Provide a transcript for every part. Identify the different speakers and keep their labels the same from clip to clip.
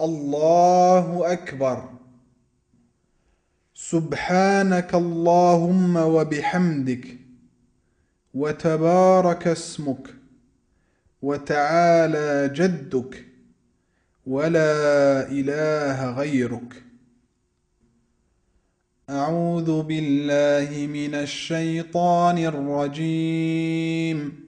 Speaker 1: الله أكبر سبحانك اللهم وبحمدك وتبارك اسمك وتعالى جدك ولا إله غيرك أعوذ بالله من الشيطان الرجيم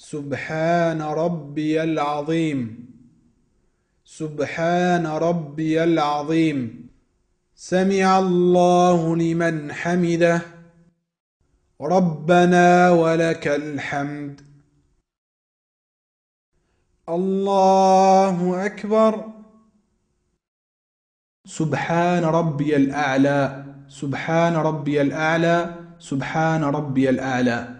Speaker 1: سبحان ربي العظيم سبحان ربي العظيم سمع الله لمن حمده ربنا ولك الحمد الله اكبر سبحان ربي الاعلى سبحان ربي الاعلى سبحان ربي الاعلى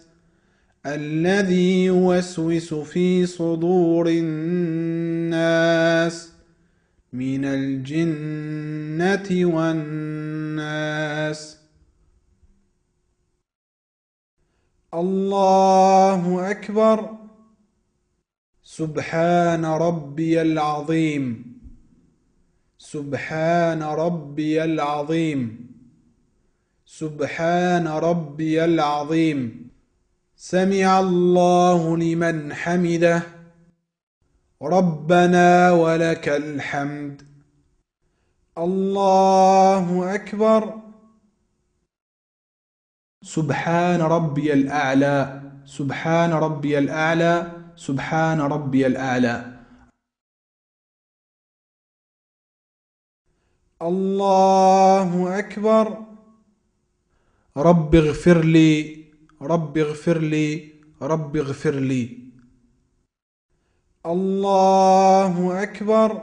Speaker 1: الذي يوسوس في صدور الناس من الجنة والناس الله أكبر سبحان ربي العظيم سبحان ربي العظيم سبحان ربي العظيم سمع الله لمن حمده ربنا ولك الحمد الله اكبر سبحان ربي الاعلى سبحان ربي الاعلى سبحان ربي الاعلى الله اكبر رب اغفر لي رب اغفر لي رب اغفر لي الله أكبر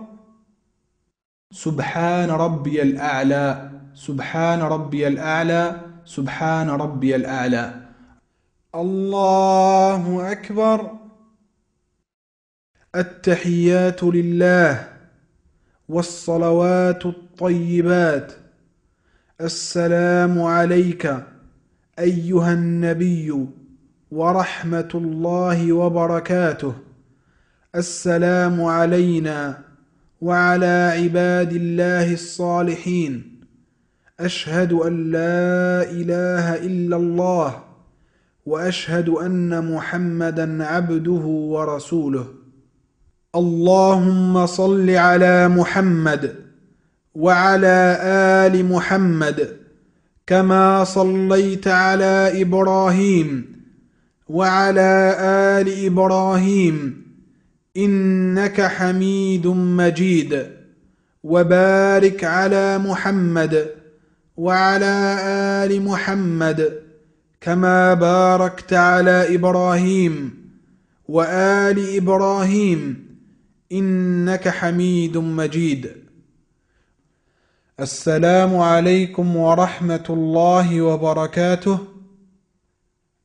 Speaker 1: سبحان ربي الأعلى سبحان ربي الأعلى سبحان ربي الأعلى الله أكبر التحيات لله والصلوات الطيبات السلام عليك ايها النبي ورحمه الله وبركاته السلام علينا وعلى عباد الله الصالحين اشهد ان لا اله الا الله واشهد ان محمدا عبده ورسوله اللهم صل على محمد وعلى ال محمد كما صليت على ابراهيم وعلى ال ابراهيم انك حميد مجيد وبارك على محمد وعلى ال محمد كما باركت على ابراهيم وال ابراهيم انك حميد مجيد السلام عليكم ورحمة الله وبركاته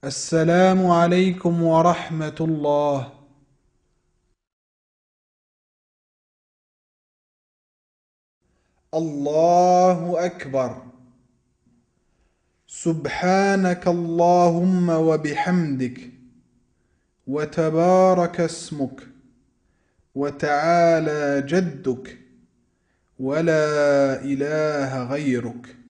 Speaker 1: السلام عليكم ورحمة الله الله أكبر سبحانك اللهم وبحمدك وتبارك اسمك وتعالى جدك ولا إله غيرك